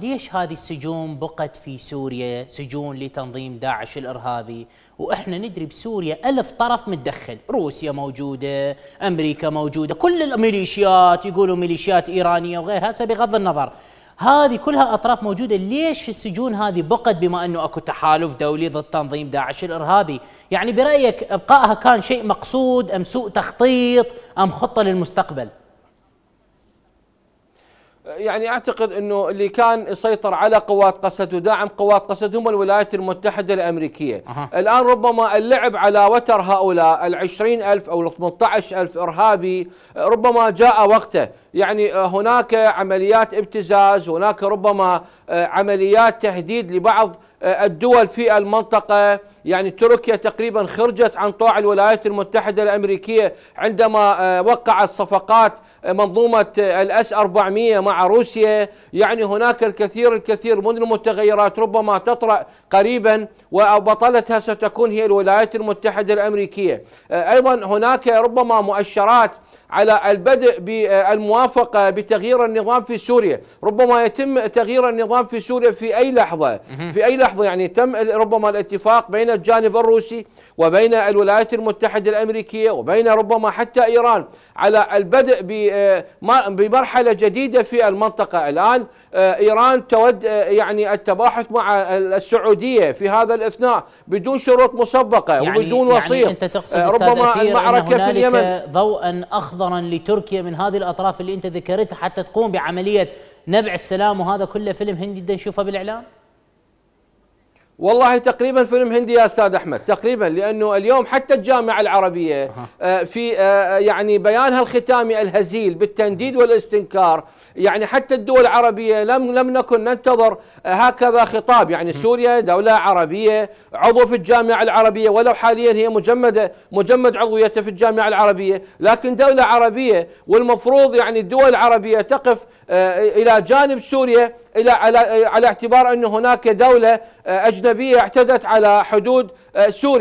ليش هذه السجون بقت في سوريا سجون لتنظيم داعش الارهابي واحنا ندري بسوريا ألف طرف متدخل روسيا موجوده امريكا موجوده كل الميليشيات يقولوا ميليشيات ايرانيه وغيرها هسه بغض النظر هذه كلها اطراف موجوده ليش السجون هذه بقت بما انه اكو تحالف دولي ضد تنظيم داعش الارهابي يعني برايك ابقائها كان شيء مقصود ام سوء تخطيط ام خطه للمستقبل يعني اعتقد انه اللي كان يسيطر على قوات قسد وداعم قوات قسد هم الولايات المتحده الامريكيه أه. الان ربما اللعب على وتر هؤلاء ال الف او ال الف ارهابي ربما جاء وقته يعني هناك عمليات ابتزاز هناك ربما عمليات تهديد لبعض الدول في المنطقه يعني تركيا تقريبا خرجت عن طاع الولايات المتحدة الأمريكية عندما آه، وقعت صفقات آه، منظومة آه، الاس 400 مع روسيا يعني هناك الكثير الكثير من المتغيرات ربما تطرأ قريبا وبطلتها ستكون هي الولايات المتحدة الأمريكية أيضا هناك ربما مؤشرات على البدء بالموافقة بتغيير النظام في سوريا ربما يتم تغيير النظام في سوريا في أي لحظة في أي لحظة يعني تم ربما الاتفاق بين الجانب الروسي وبين الولايات المتحدة الأمريكية وبين ربما حتى إيران على البدء آه، بمرحلة جديدة في المنطقة الآن آه، إيران تود آه، يعني التباحث مع السعودية في هذا الإثناء بدون شروط مسبقة يعني وبدون يعني وصية يعني أنت تقصد ربما المعركة في اليمن ضوءا أخضر محضرا لتركيا من هذه الاطراف اللي انت ذكرتها حتى تقوم بعمليه نبع السلام وهذا كله فيلم هندي نشوفه بالاعلام؟ والله تقريبا فيلم هندي يا استاذ احمد تقريبا لانه اليوم حتى الجامعه العربيه آه، في آه، يعني بيانها الختامي الهزيل بالتنديد والاستنكار يعني حتى الدول العربيه لم لم نكن ننتظر آه، هكذا خطاب يعني سوريا دوله عربيه عضو في الجامعه العربيه ولو حاليا هي مجمده مجمد عضويتها في الجامعه العربيه لكن دوله عربيه والمفروض يعني الدول العربيه تقف الى جانب سوريا الى على على اعتبار ان هناك دوله آه، اجنبيه اعتدت على حدود آه، سوريا